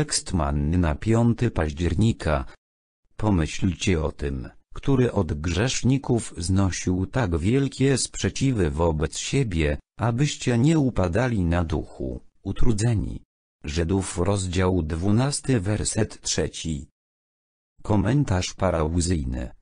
Tekst manny na 5 października. Pomyślcie o tym, który od grzeszników znosił tak wielkie sprzeciwy wobec siebie, abyście nie upadali na duchu, utrudzeni. Żydów rozdział 12 werset 3. Komentarz parauzyjny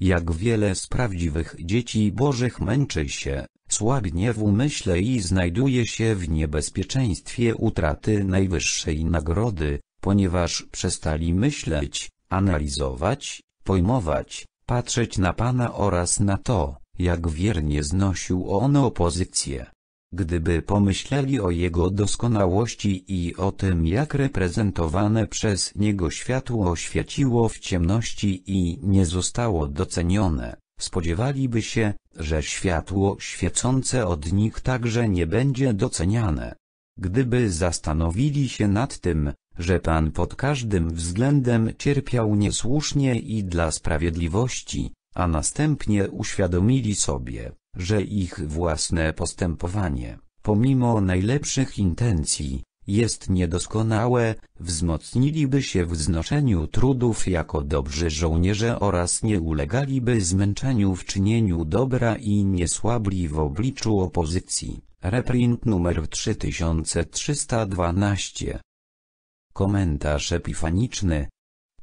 jak wiele z prawdziwych dzieci Bożych męczy się, słabnie w umyśle i znajduje się w niebezpieczeństwie utraty najwyższej nagrody, ponieważ przestali myśleć, analizować, pojmować, patrzeć na Pana oraz na to, jak wiernie znosił on opozycję. Gdyby pomyśleli o jego doskonałości i o tym jak reprezentowane przez niego światło oświeciło w ciemności i nie zostało docenione, spodziewaliby się, że światło świecące od nich także nie będzie doceniane. Gdyby zastanowili się nad tym, że Pan pod każdym względem cierpiał niesłusznie i dla sprawiedliwości, a następnie uświadomili sobie, że ich własne postępowanie, pomimo najlepszych intencji, jest niedoskonałe, wzmocniliby się w znoszeniu trudów jako dobrzy żołnierze oraz nie ulegaliby zmęczeniu w czynieniu dobra i nie słabli w obliczu opozycji. Reprint numer 3312 Komentarz epifaniczny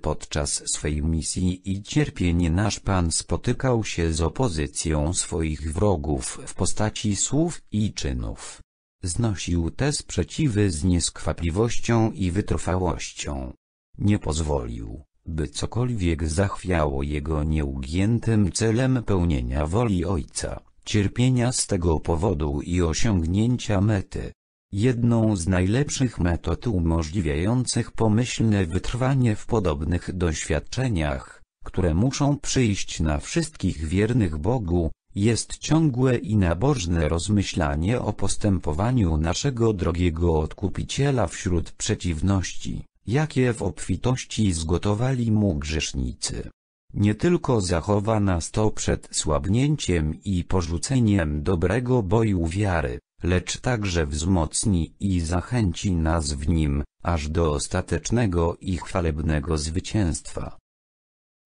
Podczas swej misji i cierpienia, nasz Pan spotykał się z opozycją swoich wrogów w postaci słów i czynów. Znosił te sprzeciwy z nieskwapliwością i wytrwałością. Nie pozwolił, by cokolwiek zachwiało jego nieugiętym celem pełnienia woli Ojca, cierpienia z tego powodu i osiągnięcia mety. Jedną z najlepszych metod umożliwiających pomyślne wytrwanie w podobnych doświadczeniach, które muszą przyjść na wszystkich wiernych Bogu, jest ciągłe i nabożne rozmyślanie o postępowaniu naszego drogiego Odkupiciela wśród przeciwności, jakie w obfitości zgotowali Mu grzesznicy. Nie tylko zachowa nas to przed słabnięciem i porzuceniem dobrego boju wiary, lecz także wzmocni i zachęci nas w nim, aż do ostatecznego i chwalebnego zwycięstwa.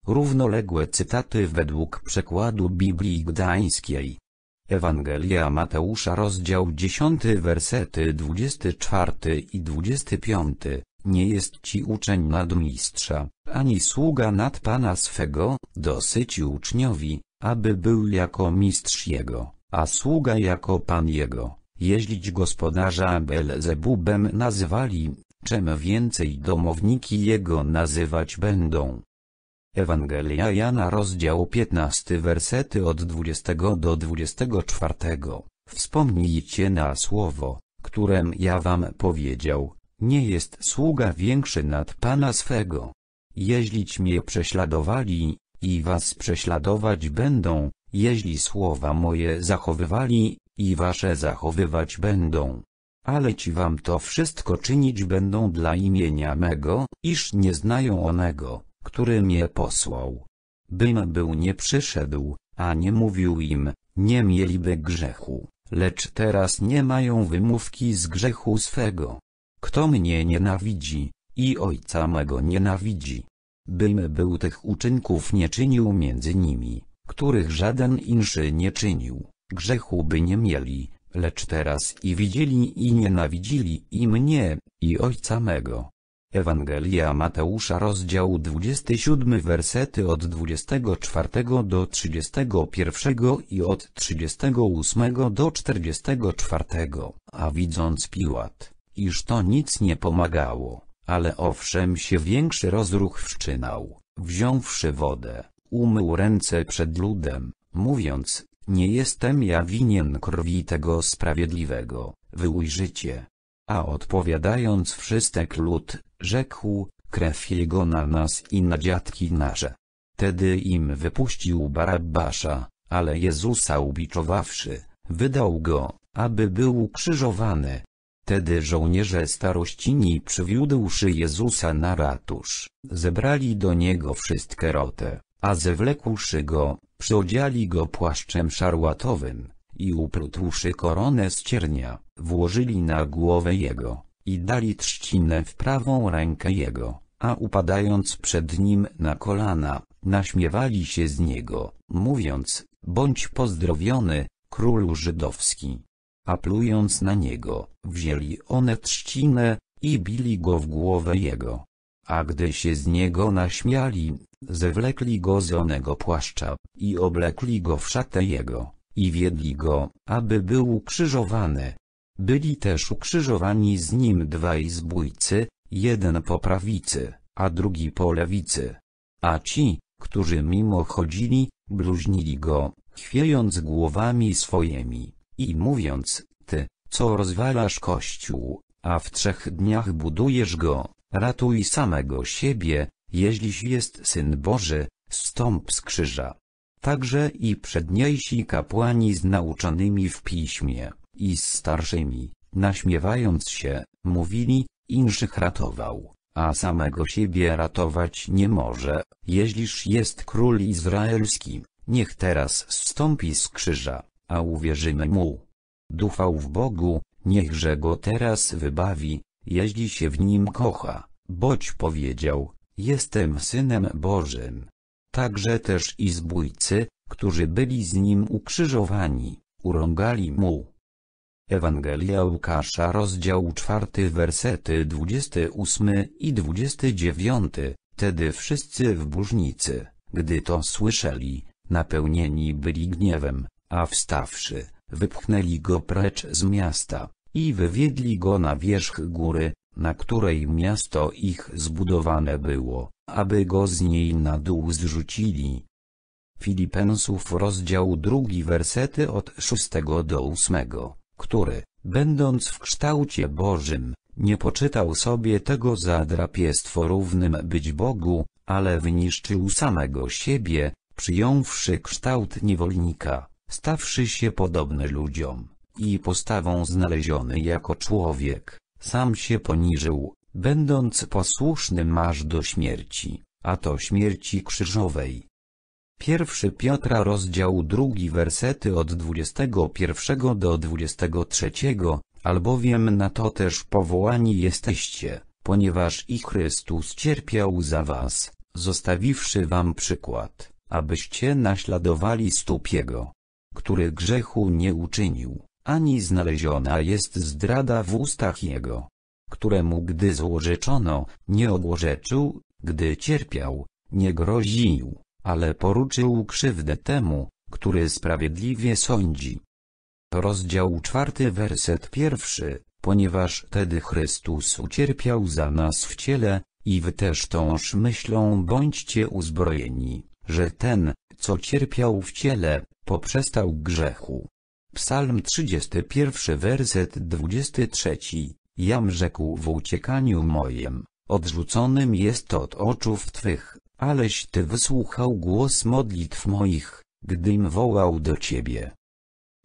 Równoległe cytaty według przekładu Biblii Gdańskiej. Ewangelia Mateusza rozdział 10 wersety 24 i 25 nie jest ci uczeń nadmistrza, ani sługa nad Pana swego, dosyć uczniowi, aby był jako mistrz jego, a sługa jako Pan jego jeździć gospodarza Belzebubem nazywali, czym więcej domowniki jego nazywać będą. Ewangelia Jana rozdział 15 wersety od 20 do 24. Wspomnijcie na słowo, którem ja wam powiedział, nie jest sługa większy nad Pana swego. Jeźlić mnie prześladowali, i was prześladować będą, jeśli słowa moje zachowywali, i wasze zachowywać będą. Ale ci wam to wszystko czynić będą dla imienia mego, iż nie znają onego, który mnie posłał. Bym był nie przyszedł, a nie mówił im, nie mieliby grzechu, lecz teraz nie mają wymówki z grzechu swego. Kto mnie nienawidzi, i ojca mego nienawidzi. Bym był tych uczynków nie czynił między nimi, których żaden inszy nie czynił grzechu by nie mieli, lecz teraz i widzieli i nienawidzili i mnie, i Ojca mego. Ewangelia Mateusza rozdział 27 wersety od 24 do 31 i od 38 do 44, a widząc Piłat, iż to nic nie pomagało, ale owszem się większy rozruch wszczynał, wziąwszy wodę, umył ręce przed ludem, mówiąc, nie jestem ja winien krwi tego sprawiedliwego, wy ujrzycie. A odpowiadając wszystek lud, rzekł, krew jego na nas i na dziadki nasze. Tedy im wypuścił Barabbasza, ale Jezusa ubiczowawszy, wydał go, aby był ukrzyżowany. Tedy żołnierze starościni przywiódłszy Jezusa na ratusz, zebrali do niego wszystkie rotę, a zewlekłszy go, przyodziali go płaszczem szarłatowym, i uplutłszy koronę z ciernia, włożyli na głowę jego, i dali trzcinę w prawą rękę jego, a upadając przed nim na kolana, naśmiewali się z niego, mówiąc, bądź pozdrowiony, królu żydowski. A plując na niego, wzięli one trzcinę, i bili go w głowę jego. A gdy się z niego naśmiali, zewlekli go z onego płaszcza, i oblekli go w szatę jego, i wiedli go, aby był ukrzyżowany. Byli też ukrzyżowani z nim dwaj zbójcy, jeden po prawicy, a drugi po lewicy. A ci, którzy mimo chodzili, bluźnili go, chwiejąc głowami swoimi, i mówiąc, ty, co rozwalasz kościół, a w trzech dniach budujesz go, ratuj samego siebie, jeźliś jest Syn Boży, stąp z krzyża. Także i przedniejsi kapłani z nauczonymi w piśmie, i z starszymi, naśmiewając się, mówili, inszych ratował, a samego siebie ratować nie może, jeźliż jest król izraelski, niech teraz zstąpi z krzyża, a uwierzymy mu. Dufał w Bogu, niechże go teraz wybawi, jeźli się w nim kocha, boć powiedział, Jestem Synem Bożym. Także też i zbójcy, którzy byli z Nim ukrzyżowani, urągali Mu. Ewangelia Łukasza rozdział 4 wersety 28 i 29 Tedy wszyscy w burznicy, gdy to słyszeli, napełnieni byli gniewem, a wstawszy, wypchnęli go precz z miasta, i wywiedli go na wierzch góry, na której miasto ich zbudowane było, aby go z niej na dół zrzucili. Filipensów rozdział drugi wersety od szóstego do ósmego, który, będąc w kształcie Bożym, nie poczytał sobie tego za drapiestwo równym być Bogu, ale wyniszczył samego siebie, przyjąwszy kształt niewolnika, stawszy się podobny ludziom, i postawą znaleziony jako człowiek, sam się poniżył, będąc posłusznym aż do śmierci, a to śmierci krzyżowej. Pierwszy Piotra rozdział drugi wersety od 21 do 23, albowiem na to też powołani jesteście, ponieważ i Chrystus cierpiał za was, zostawiwszy wam przykład, abyście naśladowali stóp Jego, który grzechu nie uczynił ani znaleziona jest zdrada w ustach jego, któremu gdy złorzeczono, nie ogłorzeczył, gdy cierpiał, nie groził, ale poruczył krzywdę temu, który sprawiedliwie sądzi. Rozdział czwarty werset pierwszy, ponieważ tedy Chrystus ucierpiał za nas w ciele, i wy też tąż myślą bądźcie uzbrojeni, że ten, co cierpiał w ciele, poprzestał grzechu, Psalm 31 werset 23. Jam rzekł w uciekaniu mojem, odrzuconym jest od oczów Twych, aleś Ty wysłuchał głos modlitw moich, gdym wołał do Ciebie.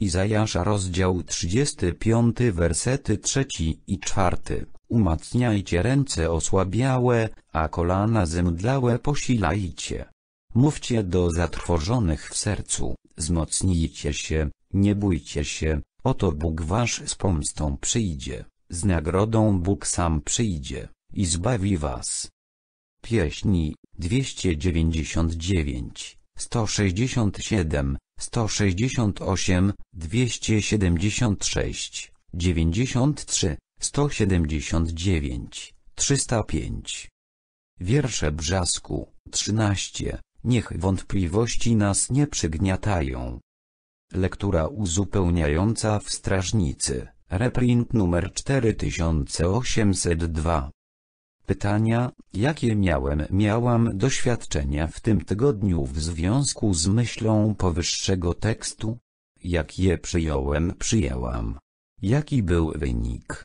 Izajasza rozdział 35 wersety 3 i 4 Umacniajcie ręce osłabiałe, a kolana zemdlałe posilajcie. Mówcie do zatrwożonych w sercu, wzmocnijcie się, nie bójcie się, oto Bóg wasz z pomstą przyjdzie, z nagrodą Bóg sam przyjdzie i zbawi was. Pieśni 299, 167, 168, 276, 93, 179, 305. Wiersze Brzasku, 13, Niech wątpliwości nas nie przygniatają. Lektura uzupełniająca w strażnicy, reprint numer 4802. Pytania, jakie miałem miałam doświadczenia w tym tygodniu w związku z myślą powyższego tekstu? Jak je przyjąłem przyjęłam? Jaki był wynik?